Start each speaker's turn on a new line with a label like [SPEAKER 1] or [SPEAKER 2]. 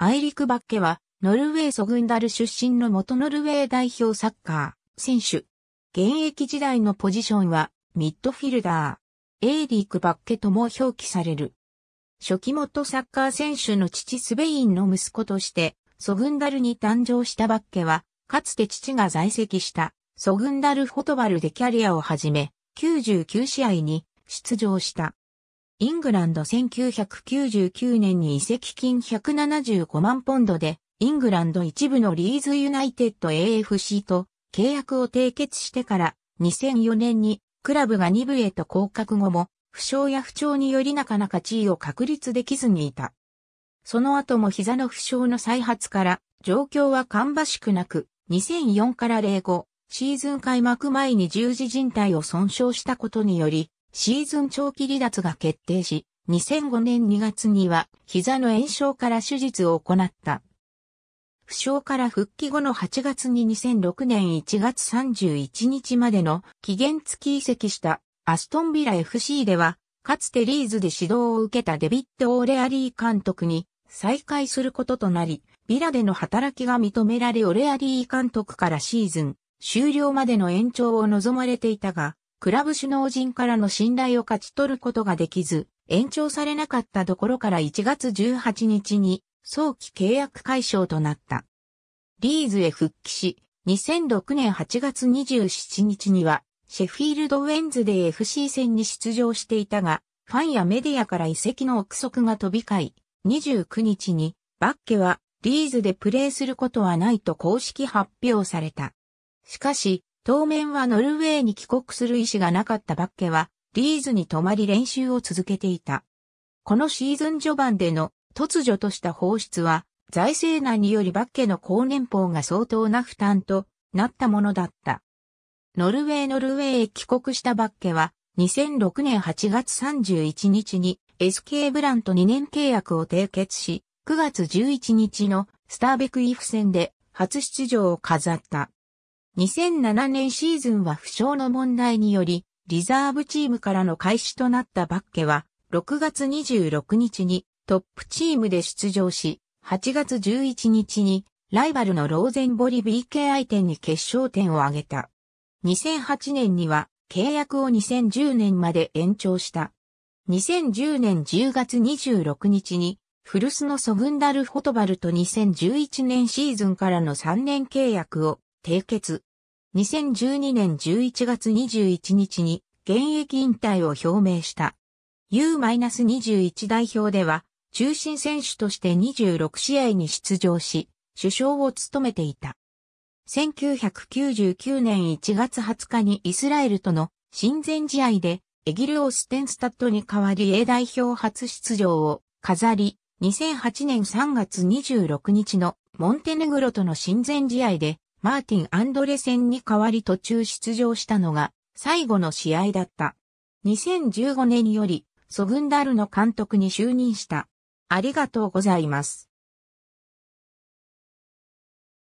[SPEAKER 1] アイリク・バッケは、ノルウェーソグンダル出身の元ノルウェー代表サッカー、選手。現役時代のポジションは、ミッドフィルダー。エイリク・バッケとも表記される。初期元サッカー選手の父スベインの息子として、ソグンダルに誕生したバッケは、かつて父が在籍した、ソグンダルフォトバルでキャリアを始め、99試合に出場した。イングランド1999年に移籍金175万ポンドで、イングランド一部のリーズユナイテッド AFC と契約を締結してから2004年にクラブが2部へと降格後も負傷や不調によりなかなか地位を確立できずにいた。その後も膝の負傷の再発から状況は芳しくなく2004から05シーズン開幕前に十字靭帯を損傷したことによりシーズン長期離脱が決定し、2005年2月には膝の炎症から手術を行った。負傷から復帰後の8月に2006年1月31日までの期限付き移籍したアストンビラ FC では、かつてリーズで指導を受けたデビッド・オーレアリー監督に再会することとなり、ビラでの働きが認められオレアリー監督からシーズン終了までの延長を望まれていたが、クラブ首脳陣からの信頼を勝ち取ることができず、延長されなかったところから1月18日に早期契約解消となった。リーズへ復帰し、2006年8月27日には、シェフィールド・ウェンズデー FC 戦に出場していたが、ファンやメディアから遺跡の憶測が飛び交い、29日に、バッケは、リーズでプレーすることはないと公式発表された。しかし、当面はノルウェーに帰国する意思がなかったバッケは、リーズに泊まり練習を続けていた。このシーズン序盤での突如とした放出は、財政難によりバッケの高年俸が相当な負担となったものだった。ノルウェーノルウェーへ帰国したバッケは、2006年8月31日に SK ブラント2年契約を締結し、9月11日のスターベクイフ戦で初出場を飾った。2007年シーズンは負傷の問題により、リザーブチームからの開始となったバッケは、6月26日にトップチームで出場し、8月11日にライバルのローゼンボリ BK 相手に決勝点を挙げた。2008年には契約を2010年まで延長した。2010年10月26日にフルスのソグンダル・フォトバルと2011年シーズンからの3年契約を締結。2012年11月21日に現役引退を表明した。U-21 代表では、中心選手として26試合に出場し、首相を務めていた。1999年1月20日にイスラエルとの親善試合でエギル・オステンスタッドに代わり A 代表初出場を飾り、2008年3月26日のモンテネグロとの親善試合でマーティン・アンドレセンに代わり途中出場したのが最後の試合だった。2015年よりソグンダルの監督に就任した。ありがとうございます。